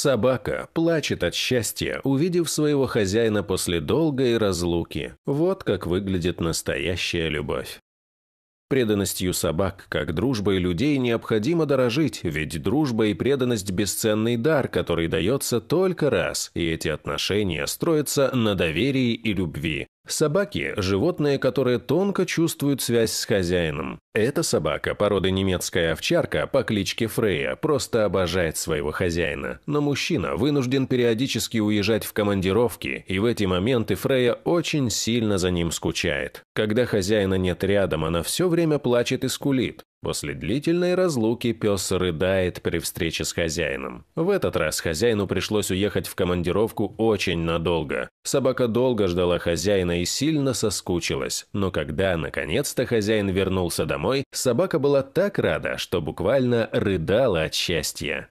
Собака плачет от счастья, увидев своего хозяина после долгой разлуки. Вот как выглядит настоящая любовь. Преданностью собак, как дружбой людей, необходимо дорожить, ведь дружба и преданность – бесценный дар, который дается только раз, и эти отношения строятся на доверии и любви. Собаки – животные, которые тонко чувствуют связь с хозяином. Эта собака, породы немецкая овчарка по кличке Фрейя просто обожает своего хозяина. Но мужчина вынужден периодически уезжать в командировки, и в эти моменты Фрейя очень сильно за ним скучает. Когда хозяина нет рядом, она все время плачет и скулит. После длительной разлуки пес рыдает при встрече с хозяином. В этот раз хозяину пришлось уехать в командировку очень надолго. Собака долго ждала хозяина и сильно соскучилась, но когда наконец-то хозяин вернулся домой, собака была так рада, что буквально рыдала от счастья.